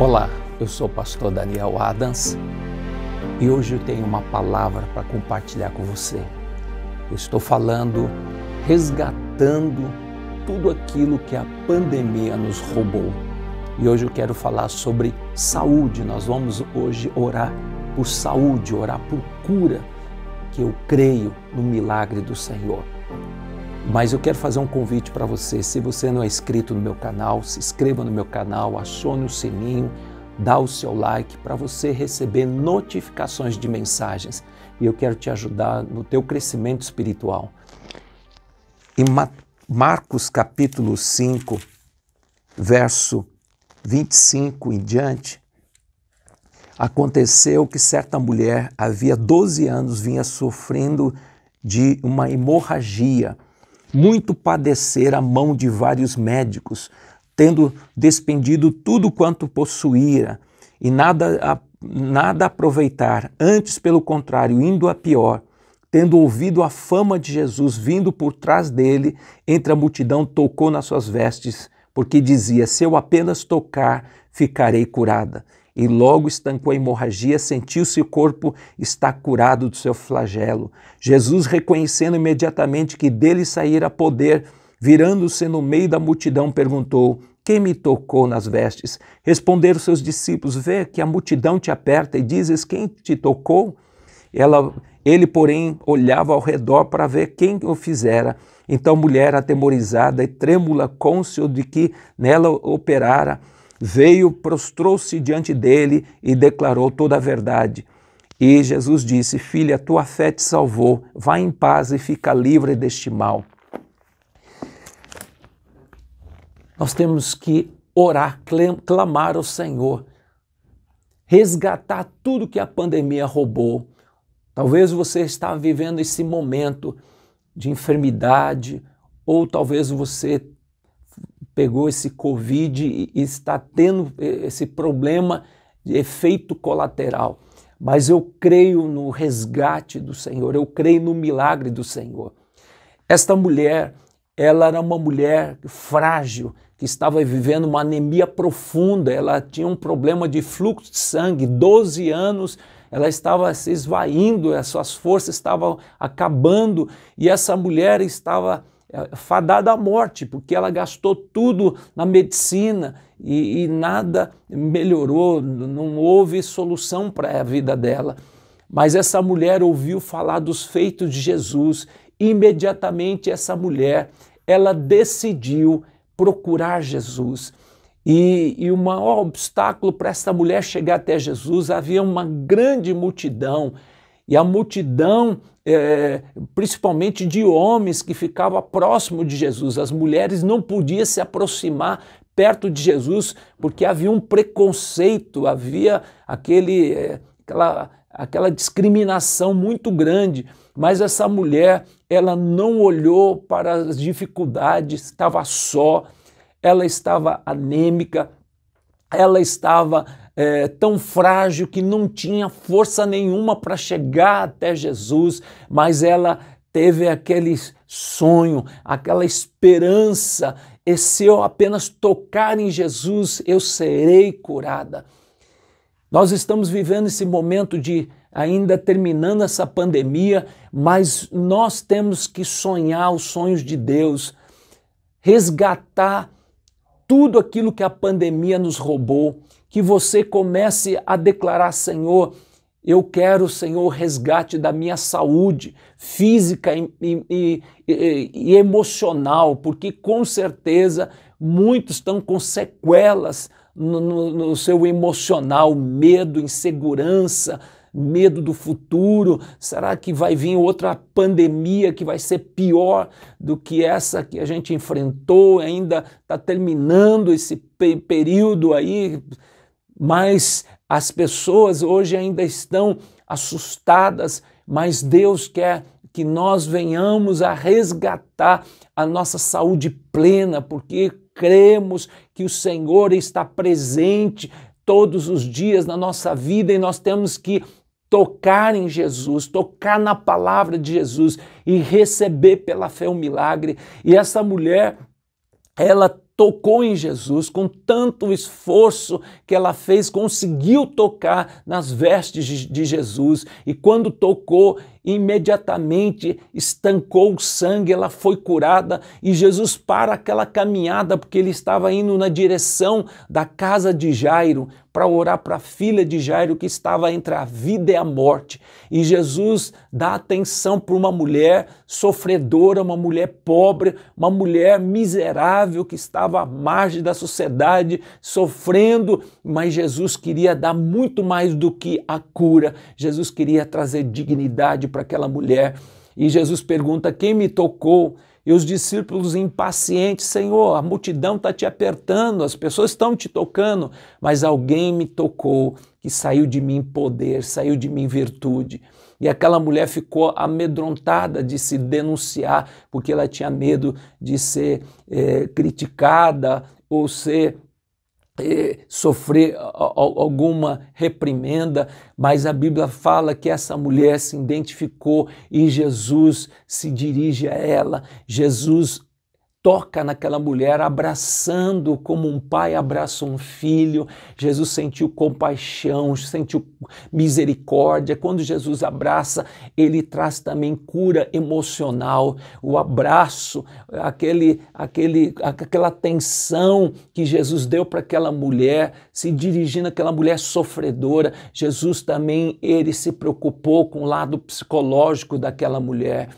Olá, eu sou o pastor Daniel Adams e hoje eu tenho uma palavra para compartilhar com você. Eu estou falando resgatando tudo aquilo que a pandemia nos roubou. E hoje eu quero falar sobre saúde. Nós vamos hoje orar por saúde, orar por cura, que eu creio no milagre do Senhor. Mas eu quero fazer um convite para você. Se você não é inscrito no meu canal, se inscreva no meu canal, acione o sininho, dá o seu like para você receber notificações de mensagens. E eu quero te ajudar no teu crescimento espiritual. Em Marcos capítulo 5, verso 25 em diante, aconteceu que certa mulher havia 12 anos vinha sofrendo de uma hemorragia muito padecer a mão de vários médicos, tendo despendido tudo quanto possuíra, e nada, a, nada aproveitar, antes, pelo contrário, indo a pior, tendo ouvido a fama de Jesus vindo por trás dele, entre a multidão tocou nas suas vestes, porque dizia: Se eu apenas tocar, ficarei curada e logo estancou a hemorragia, sentiu-se o corpo está curado do seu flagelo. Jesus, reconhecendo imediatamente que dele saíra poder, virando-se no meio da multidão, perguntou: Quem me tocou nas vestes? Responderam seus discípulos: Vê que a multidão te aperta e dizes: Quem te tocou? Ela, ele, porém, olhava ao redor para ver quem o fizera. Então, mulher atemorizada e trêmula, cônscio de que nela operara, veio, prostrou-se diante dele e declarou toda a verdade. E Jesus disse: Filha, tua fé te salvou, vá em paz e fica livre deste mal. Nós temos que orar, clamar ao Senhor, resgatar tudo que a pandemia roubou. Talvez você está vivendo esse momento de enfermidade, ou talvez você pegou esse Covid e está tendo esse problema de efeito colateral. Mas eu creio no resgate do Senhor, eu creio no milagre do Senhor. Esta mulher, ela era uma mulher frágil, que estava vivendo uma anemia profunda, ela tinha um problema de fluxo de sangue, 12 anos ela estava se esvaindo, as suas forças estavam acabando e essa mulher estava é, é fadada à morte, porque ela gastou tudo na medicina e, e nada melhorou, não houve solução para a vida dela. Mas essa mulher ouviu falar dos feitos de Jesus. Imediatamente essa mulher, ela decidiu procurar Jesus. E, e, o maior obstáculo para essa mulher chegar até Jesus havia uma grande multidão. E a multidão é, principalmente de homens que ficavam próximo de Jesus. As mulheres não podiam se aproximar perto de Jesus porque havia um preconceito, havia aquele, é, aquela, aquela discriminação muito grande. Mas essa mulher, ela não olhou para as dificuldades, estava só, ela estava anêmica, ela estava é, tão frágil que não tinha força nenhuma para chegar até Jesus, mas ela teve aquele sonho, aquela esperança, e se eu apenas tocar em Jesus, eu serei curada. Nós estamos vivendo esse momento de ainda terminando essa pandemia, mas nós temos que sonhar os sonhos de Deus, resgatar tudo aquilo que a pandemia nos roubou que você comece a declarar: Senhor, eu quero, Senhor, resgate da minha saúde física e, e, e, e emocional, porque com certeza muitos estão com sequelas no, no, no seu emocional, medo, insegurança, medo do futuro? Será que vai vir outra pandemia que vai ser pior do que essa que a gente enfrentou? Ainda está terminando esse período aí mas as pessoas hoje ainda estão assustadas, mas Deus quer que nós venhamos a resgatar a nossa saúde plena, porque cremos que o Senhor está presente todos os dias na nossa vida e nós temos que tocar em Jesus, tocar na palavra de Jesus e receber pela fé o um milagre. E essa mulher, ela tocou em Jesus, com tanto esforço que ela fez, conseguiu tocar nas vestes de Jesus. E quando tocou, imediatamente estancou o sangue, ela foi curada e Jesus para aquela caminhada porque ele estava indo na direção da casa de Jairo para orar para a filha de Jairo que estava entre a vida e a morte. E Jesus dá atenção para uma mulher sofredora, uma mulher pobre, uma mulher miserável que estava à margem da sociedade, sofrendo, mas Jesus queria dar muito mais do que a cura. Jesus queria trazer dignidade para aquela mulher. E Jesus pergunta: Quem me tocou? E os discípulos impacientes, Senhor, a multidão está te apertando, as pessoas estão te tocando, mas alguém me tocou, que saiu de mim poder, saiu de mim virtude. E aquela mulher ficou amedrontada de se denunciar, porque ela tinha medo de ser é, criticada ou ser eh, sofrer alguma reprimenda, mas a Bíblia fala que essa mulher se identificou e Jesus se dirige a ela. Jesus toca naquela mulher, abraçando como um pai abraça um filho. Jesus sentiu compaixão, sentiu misericórdia. Quando Jesus abraça, ele traz também cura emocional. O abraço, aquele, aquele, aquela atenção que Jesus deu para aquela mulher, se dirigindo àquela mulher sofredora, Jesus também ele se preocupou com o lado psicológico daquela mulher.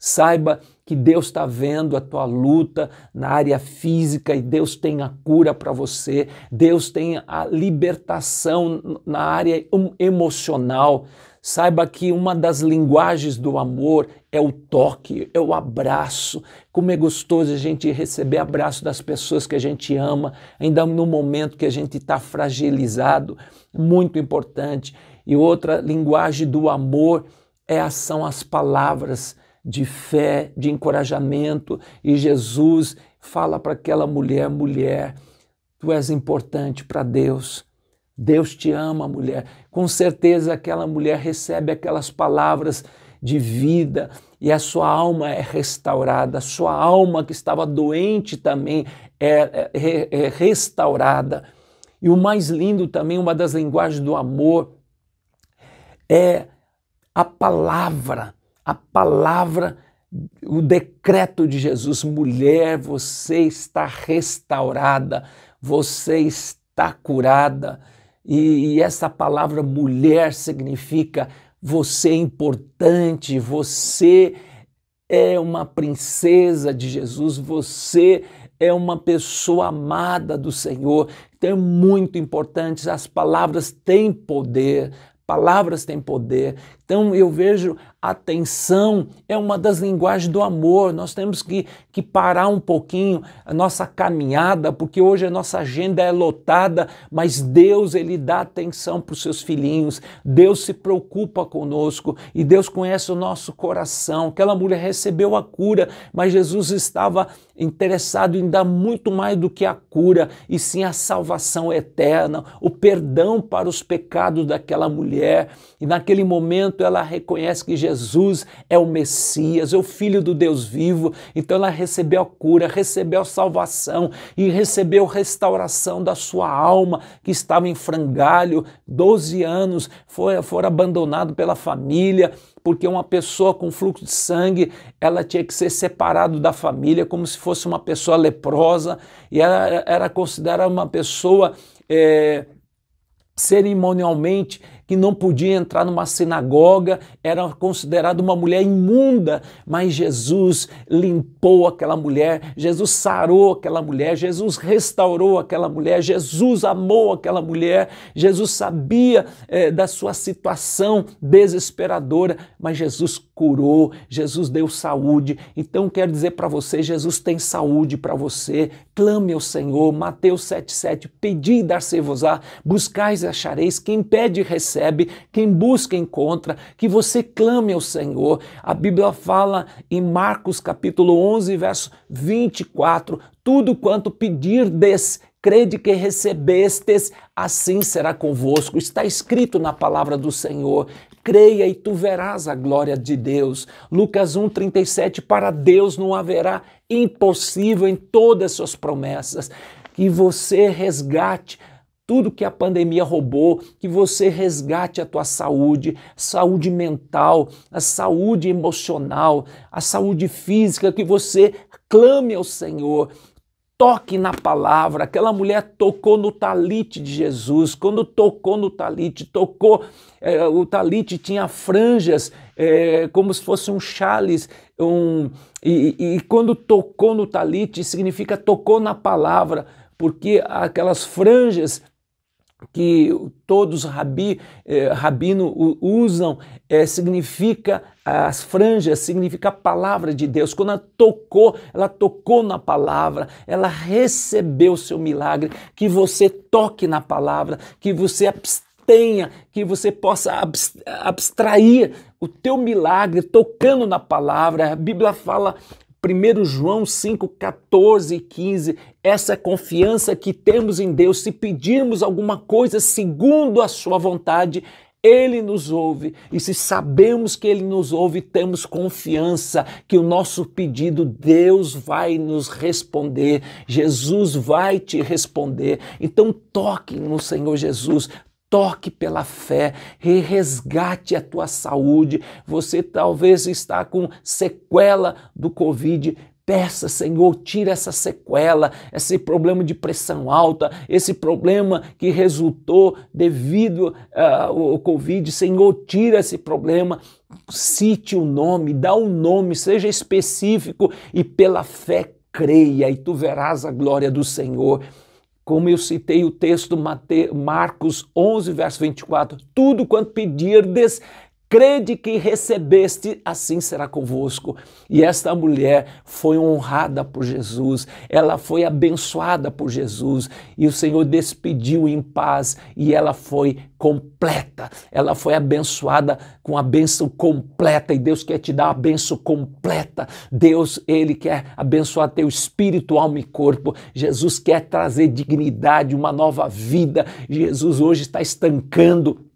Saiba que Deus está vendo a tua luta na área física e Deus tem a cura para você, Deus tem a libertação na área emocional. Saiba que uma das linguagens do amor é o toque, é o abraço. Como é gostoso a gente receber abraço das pessoas que a gente ama, ainda no momento que a gente está fragilizado. Muito importante. E outra linguagem do amor é ação as palavras de fé, de encorajamento, e Jesus fala para aquela mulher: mulher, tu és importante para Deus. Deus te ama, mulher. Com certeza aquela mulher recebe aquelas palavras de vida e a sua alma é restaurada, a sua alma que estava doente também é, é, é restaurada. E o mais lindo também, uma das linguagens do amor, é a palavra a palavra, o decreto de Jesus: mulher, você está restaurada, você está curada. E, e essa palavra mulher significa você é importante, você é uma princesa de Jesus, você é uma pessoa amada do Senhor. Então é muito importante, as palavras têm poder, palavras têm poder. Então eu vejo atenção é uma das linguagens do amor. Nós temos que, que parar um pouquinho a nossa caminhada, porque hoje a nossa agenda é lotada, mas Deus ele dá atenção para os seus filhinhos. Deus se preocupa conosco e Deus conhece o nosso coração. Aquela mulher recebeu a cura, mas Jesus estava interessado em dar muito mais do que a cura, e sim a salvação eterna, o perdão para os pecados daquela mulher. E naquele momento portanto, ela reconhece que Jesus é o Messias, é o Filho do Deus vivo. Então, ela recebeu a cura, recebeu a salvação e recebeu restauração da sua alma, que estava em frangalho, 12 anos, foi, foi abandonado pela família, porque uma pessoa com fluxo de sangue, ela tinha que ser separada da família, como se fosse uma pessoa leprosa, e ela era considerada uma pessoa é, cerimonialmente que não podia entrar numa sinagoga, era considerada uma mulher imunda, mas Jesus limpou aquela mulher, Jesus sarou aquela mulher, Jesus restaurou aquela mulher, Jesus amou aquela mulher, Jesus sabia é, da sua situação desesperadora, mas Jesus curou, Jesus deu saúde. Então quero dizer para você, Jesus tem saúde para você. Clame ao Senhor, Mateus 7:7, pedi e dar-se-vos-á, buscais e achareis, quem pede recebe recebe, quem busca encontra, que você clame ao Senhor. A Bíblia fala em Marcos capítulo 11, verso 24, tudo quanto pedirdes, crede que recebestes, assim será convosco. Está escrito na palavra do Senhor. Creia e tu verás a glória de Deus. Lucas 1:37 para Deus não haverá impossível em todas as suas promessas que você resgate tudo que a pandemia roubou, que você resgate a tua saúde, saúde mental, a saúde emocional, a saúde física, que você clame ao Senhor, toque na palavra. Aquela mulher tocou no talite de Jesus. Quando tocou no talite, tocou. É, o talite tinha franjas, é, como se fosse um chales. Um, e, e quando tocou no talite, significa tocou na palavra, porque aquelas franjas que todos rabi, eh, rabino usam eh, significa as franjas, significa a palavra de Deus. Quando ela tocou, ela tocou na palavra, ela recebeu o seu milagre. Que você toque na palavra, que você abstenha, que você possa abstrair o teu milagre tocando na palavra. A Bíblia fala 1 João 5, 14 e 15, essa confiança que temos em Deus, se pedirmos alguma coisa segundo a sua vontade, ele nos ouve, e se sabemos que Ele nos ouve, temos confiança que o nosso pedido Deus vai nos responder, Jesus vai te responder. Então, toque no Senhor Jesus, toque pela fé, resgate a tua saúde. Você talvez está com sequela do Covid. Peça, Senhor, tira essa sequela, esse problema de pressão alta, esse problema que resultou devido uh, ah, ao Covid. Senhor, tira esse problema, cite o nome, dá o um nome, seja específico e pela fé creia e tu verás a glória do Senhor como eu citei o texto Marcos 11, verso 24, tudo quanto pedirdes crede que recebeste, assim será convosco. E esta mulher foi honrada por Jesus, ela foi abençoada por Jesus, e o Senhor despediu em paz, e ela foi completa, ela foi abençoada com a bênção completa, e Deus quer te dar a bênção completa. Deus, Ele quer abençoar teu espírito, alma e corpo. Jesus quer trazer dignidade, uma nova vida. Jesus hoje está estancando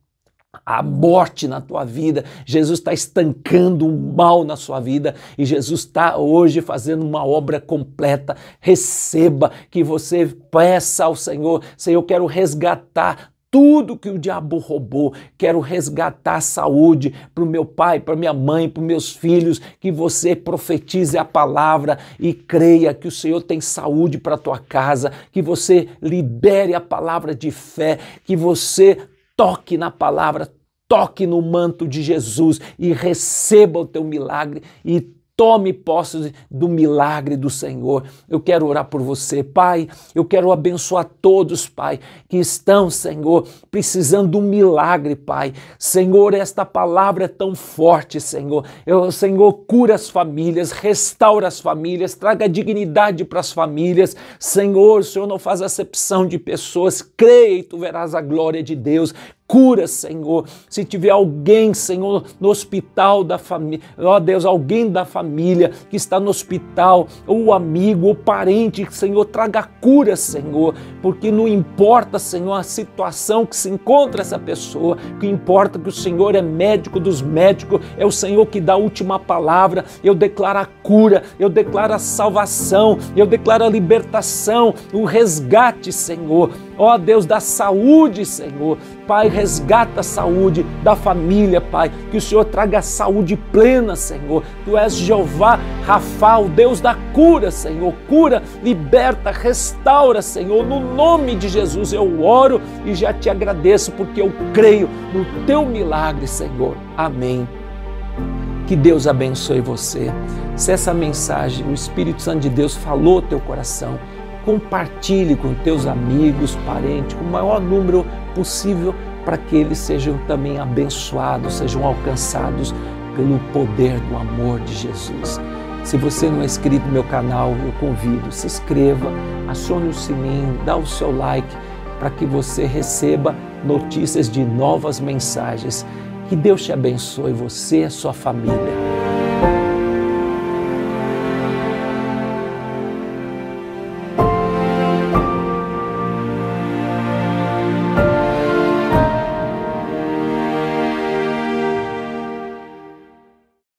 a morte na tua vida, Jesus está estancando o mal na sua vida e Jesus está hoje fazendo uma obra completa. Receba que você peça ao Senhor: Senhor, eu quero resgatar tudo que o diabo roubou. Quero resgatar a saúde para o meu pai, para minha mãe, para meus filhos. Que você profetize a palavra e creia que o Senhor tem saúde para tua casa. Que você libere a palavra de fé. Que você toque na palavra, toque no manto de Jesus e receba o teu milagre e Tome posse do milagre do Senhor. Eu quero orar por você, Pai. Eu quero abençoar todos, Pai, que estão, Senhor, precisando de um milagre, Pai. Senhor, esta palavra é tão forte, Senhor. Eu, Senhor, cura as famílias, restaura as famílias, traga dignidade para as famílias. Senhor, o Senhor não faz acepção de pessoas. Creia e tu verás a glória de Deus cura, Senhor. Se tiver alguém, Senhor, no hospital da família, ó Deus, alguém da família que está no hospital, ou amigo, ou parente, Senhor, traga cura, Senhor, porque não importa, Senhor, a situação que se encontra essa pessoa, o que importa é que o Senhor é médico dos médicos, é o Senhor que dá a última palavra. Eu declaro a cura, eu declaro a salvação, eu declaro a libertação, o resgate, Senhor. Ó Deus da saúde, Senhor. Pai, resgata a saúde da família, Pai. Que o Senhor traga a saúde plena, Senhor. Tu és Jeová Rafa, o Deus da cura, Senhor. Cura, liberta, restaura, Senhor. No nome de Jesus eu oro e já te agradeço porque eu creio no teu milagre, Senhor. Amém. Que Deus abençoe você. Se essa mensagem, o Espírito Santo de Deus falou no teu coração, compartilhe com teus amigos, parentes, com o maior número possível, para que eles sejam também abençoados, sejam alcançados pelo poder do amor de Jesus. Se você não é inscrito no meu canal, eu convido, se inscreva, acione o sininho, dá o seu like para que você receba notícias de novas mensagens. Que Deus te abençoe, você e a sua família.